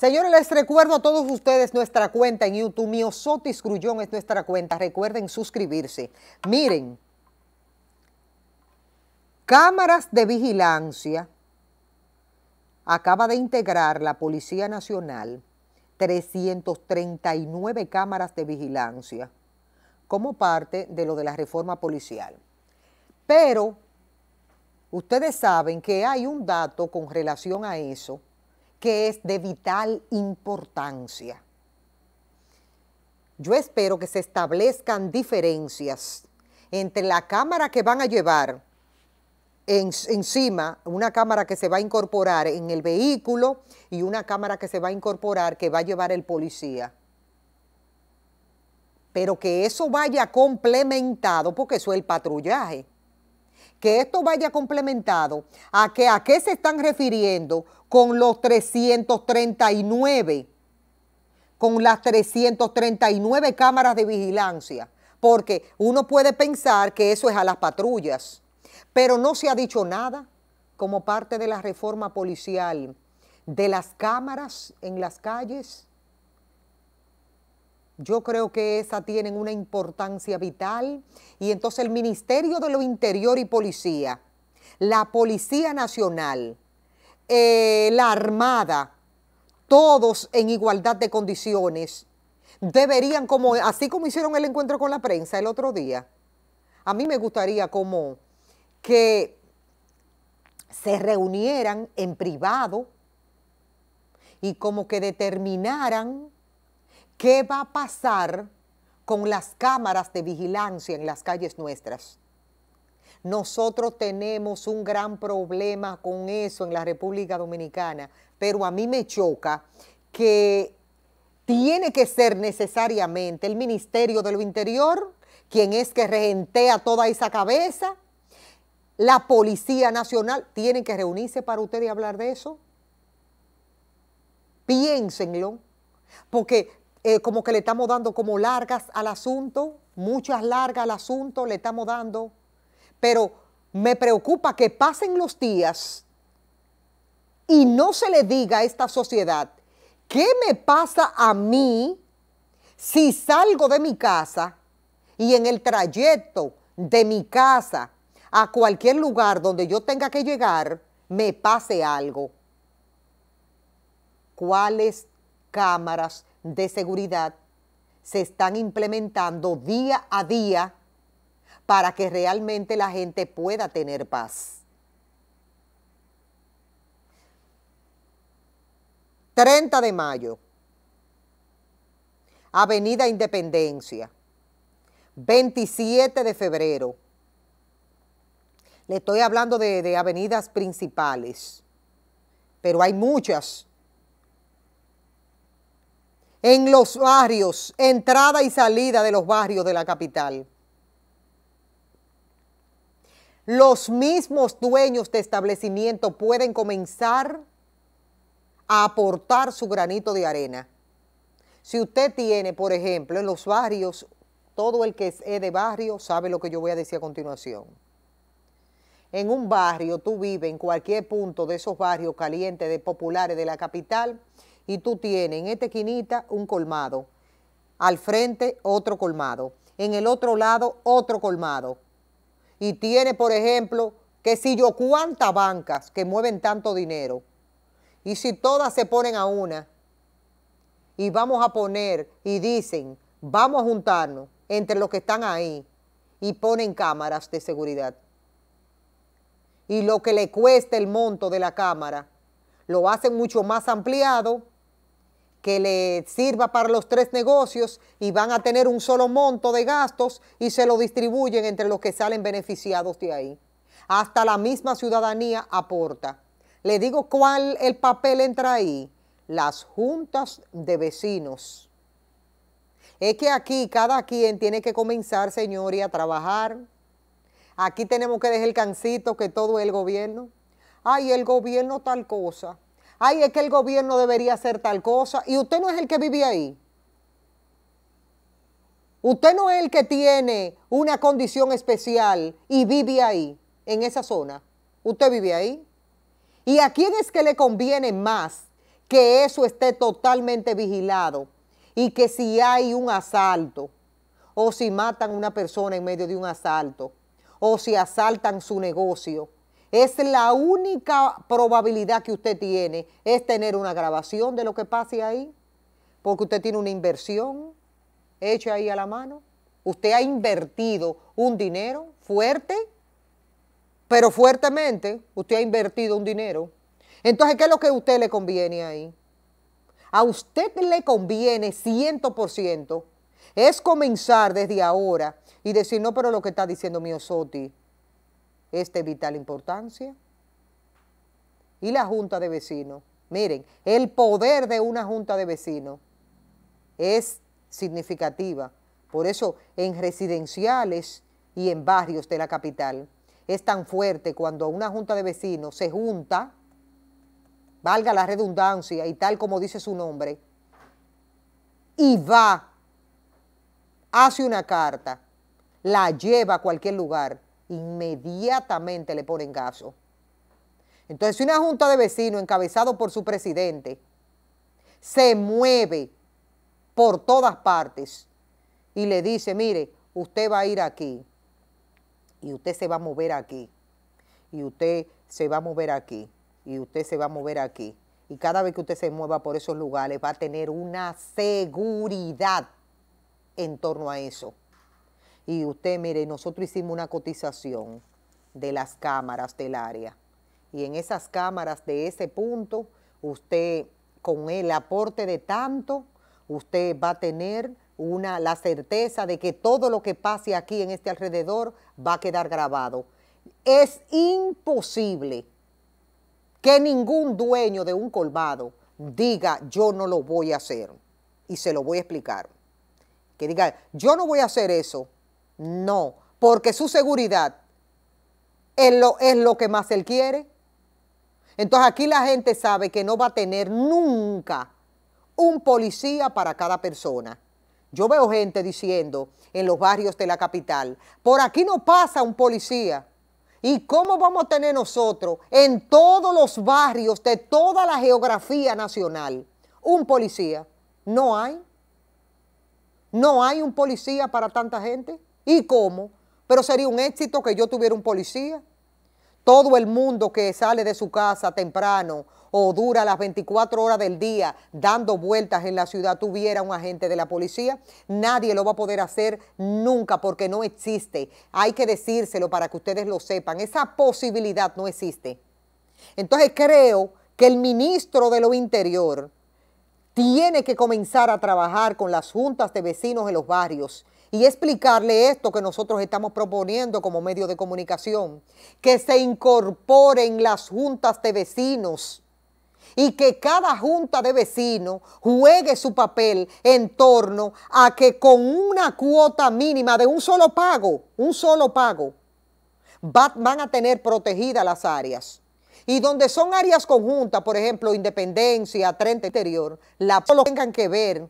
Señores, les recuerdo a todos ustedes nuestra cuenta en YouTube. Miosotis Grullón es nuestra cuenta. Recuerden suscribirse. Miren, cámaras de vigilancia acaba de integrar la Policía Nacional 339 cámaras de vigilancia como parte de lo de la reforma policial. Pero ustedes saben que hay un dato con relación a eso que es de vital importancia. Yo espero que se establezcan diferencias entre la cámara que van a llevar encima, una cámara que se va a incorporar en el vehículo y una cámara que se va a incorporar que va a llevar el policía. Pero que eso vaya complementado, porque eso es el patrullaje que esto vaya complementado a que a qué se están refiriendo con los 339, con las 339 cámaras de vigilancia, porque uno puede pensar que eso es a las patrullas, pero no se ha dicho nada como parte de la reforma policial de las cámaras en las calles yo creo que esa tienen una importancia vital. Y entonces el Ministerio de lo Interior y Policía, la Policía Nacional, eh, la Armada, todos en igualdad de condiciones, deberían, como, así como hicieron el encuentro con la prensa el otro día, a mí me gustaría como que se reunieran en privado y como que determinaran ¿Qué va a pasar con las cámaras de vigilancia en las calles nuestras? Nosotros tenemos un gran problema con eso en la República Dominicana, pero a mí me choca que tiene que ser necesariamente el Ministerio de lo Interior quien es que regentea toda esa cabeza. La Policía Nacional tiene que reunirse para ustedes hablar de eso. Piénsenlo, porque eh, como que le estamos dando como largas al asunto, muchas largas al asunto le estamos dando, pero me preocupa que pasen los días y no se le diga a esta sociedad, ¿qué me pasa a mí si salgo de mi casa y en el trayecto de mi casa a cualquier lugar donde yo tenga que llegar, me pase algo? ¿Cuáles cámaras de seguridad se están implementando día a día para que realmente la gente pueda tener paz. ...30 de mayo... Avenida Independencia... ...27 de febrero... ...le estoy hablando de, de avenidas principales... ...pero hay muchas en los barrios, entrada y salida de los barrios de la capital. Los mismos dueños de establecimiento pueden comenzar a aportar su granito de arena. Si usted tiene, por ejemplo, en los barrios, todo el que es de barrio sabe lo que yo voy a decir a continuación. En un barrio, tú vives en cualquier punto de esos barrios calientes, de populares de la capital, y tú tienes en esta esquinita un colmado, al frente otro colmado, en el otro lado otro colmado. Y tiene, por ejemplo, que si yo cuántas bancas que mueven tanto dinero, y si todas se ponen a una, y vamos a poner y dicen, vamos a juntarnos entre los que están ahí, y ponen cámaras de seguridad. Y lo que le cuesta el monto de la cámara, lo hacen mucho más ampliado que le sirva para los tres negocios y van a tener un solo monto de gastos y se lo distribuyen entre los que salen beneficiados de ahí. Hasta la misma ciudadanía aporta. Le digo cuál el papel entra ahí. Las juntas de vecinos. Es que aquí cada quien tiene que comenzar, señor, y a trabajar. Aquí tenemos que dejar el cancito que todo el gobierno. Ay, el gobierno tal cosa ay, es que el gobierno debería hacer tal cosa, y usted no es el que vive ahí. Usted no es el que tiene una condición especial y vive ahí, en esa zona. Usted vive ahí. ¿Y a quién es que le conviene más que eso esté totalmente vigilado y que si hay un asalto o si matan a una persona en medio de un asalto o si asaltan su negocio? Es la única probabilidad que usted tiene es tener una grabación de lo que pase ahí, porque usted tiene una inversión hecha ahí a la mano. Usted ha invertido un dinero fuerte, pero fuertemente usted ha invertido un dinero. Entonces, ¿qué es lo que a usted le conviene ahí? A usted le conviene 100%. Es comenzar desde ahora y decir, no, pero lo que está diciendo Osoti, es de vital importancia. Y la junta de vecinos, miren, el poder de una junta de vecinos es significativa. Por eso en residenciales y en barrios de la capital es tan fuerte cuando una junta de vecinos se junta, valga la redundancia y tal como dice su nombre, y va, hace una carta, la lleva a cualquier lugar inmediatamente le ponen caso. Entonces, si una junta de vecinos encabezado por su presidente se mueve por todas partes y le dice, mire, usted va a ir aquí y usted se va a mover aquí y usted se va a mover aquí y usted se va a mover aquí y cada vez que usted se mueva por esos lugares va a tener una seguridad en torno a eso. Y usted, mire, nosotros hicimos una cotización de las cámaras del área. Y en esas cámaras de ese punto, usted con el aporte de tanto, usted va a tener una, la certeza de que todo lo que pase aquí en este alrededor va a quedar grabado. Es imposible que ningún dueño de un colmado diga yo no lo voy a hacer. Y se lo voy a explicar. Que diga yo no voy a hacer eso no, porque su seguridad es lo, que más él quiere. Entonces aquí la gente sabe que no va a tener nunca un policía para cada persona. Yo veo gente diciendo en los barrios de la capital, por aquí no pasa un policía. ¿Y cómo vamos a tener nosotros en todos los barrios de toda la geografía nacional un policía? No hay. No hay un policía para tanta gente y cómo, pero sería un éxito que yo tuviera un policía. Todo el mundo que sale de su casa temprano o dura las 24 horas del día dando vueltas en la ciudad tuviera un agente de la policía, nadie lo va a poder hacer nunca porque no existe. Hay que decírselo para que ustedes lo sepan. Esa posibilidad no existe. Entonces creo que el ministro de lo Interior tiene que comenzar a trabajar con las juntas de vecinos en los barrios y explicarle esto que nosotros estamos proponiendo como medio de comunicación, que se incorporen las juntas de vecinos y que cada junta de vecinos juegue su papel en torno a que con una cuota mínima de un solo pago, un solo pago, van a tener protegidas las áreas. Y donde son áreas conjuntas, por ejemplo, Independencia, 30 Interior, la tengan que ver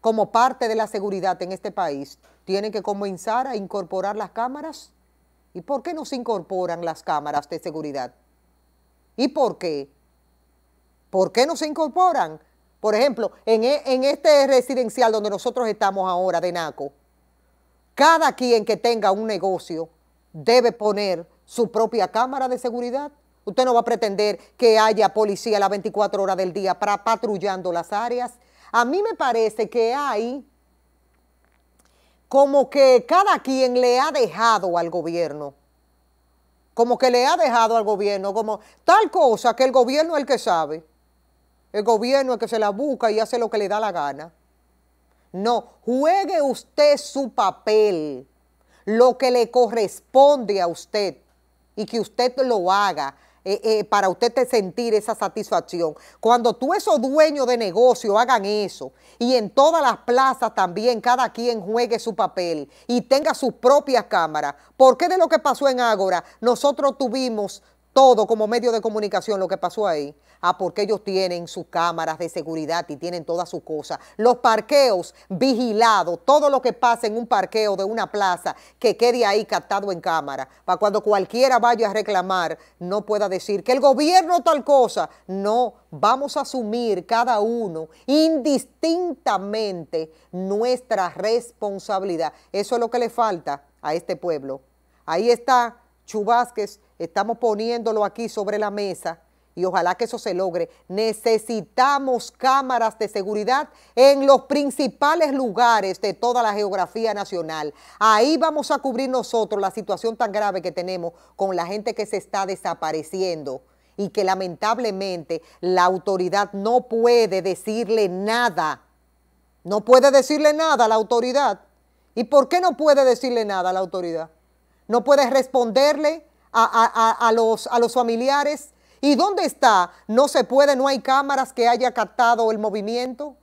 como parte de la seguridad en este país, tienen que comenzar a incorporar las cámaras. ¿Y por qué no se incorporan las cámaras de seguridad? ¿Y por qué? ¿Por qué no se incorporan? Por ejemplo, en, e, este residencial donde nosotros estamos ahora, de Naco, cada quien que tenga un negocio debe poner su propia cámara de seguridad. Usted no va a pretender que haya policía las 24 horas del día para patrullando las áreas a mí me parece que hay como que cada quien le ha dejado al gobierno, como que le ha dejado al gobierno, como tal cosa que el gobierno es el que sabe, el gobierno es el que se la busca y hace lo que le da la gana. No, juegue usted su papel, lo que le corresponde a usted y que usted lo haga eh, eh, para usted sentir esa satisfacción. Cuando tú esos dueños de negocio hagan eso y en todas las plazas también cada quien juegue su papel y tenga sus propias cámaras, ¿por qué de lo que pasó en Ágora nosotros tuvimos todo como medio de comunicación lo que pasó ahí. Ah, porque ellos tienen sus cámaras de seguridad y tienen todas sus cosas. Los parqueos vigilados, todo lo que pasa en un parqueo de una plaza que quede ahí captado en cámara, para cuando cualquiera vaya a reclamar, no pueda decir que el gobierno tal cosa. No, vamos a asumir cada uno indistintamente nuestra responsabilidad. Eso es lo que le falta a este pueblo. Ahí está Chubásquez estamos poniéndolo aquí sobre la mesa y ojalá que eso se logre. Necesitamos cámaras de seguridad en los principales lugares de toda la geografía nacional. Ahí vamos a cubrir nosotros la situación tan grave que tenemos con la gente que se está desapareciendo y que lamentablemente la autoridad no puede decirle nada. No puede decirle nada a la autoridad. ¿Y por qué no puede decirle nada a la autoridad? No puede responderle a, los, a los familiares. ¿Y dónde está? No se puede, no hay cámaras que haya captado el movimiento.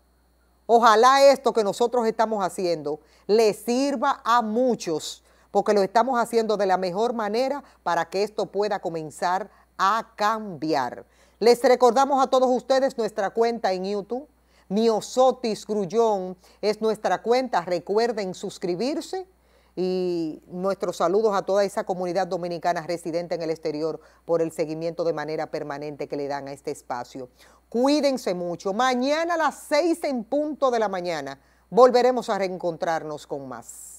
Ojalá esto que nosotros estamos haciendo le sirva a muchos, porque lo estamos haciendo de la mejor manera para que esto pueda comenzar a cambiar. Les recordamos a todos ustedes nuestra cuenta en YouTube. Miosotis Grullón es nuestra cuenta. Recuerden suscribirse y nuestros saludos a toda esa comunidad dominicana residente en el exterior por el seguimiento de manera permanente que le dan a este espacio. Cuídense mucho. Mañana a las seis en punto de la mañana volveremos a reencontrarnos con más.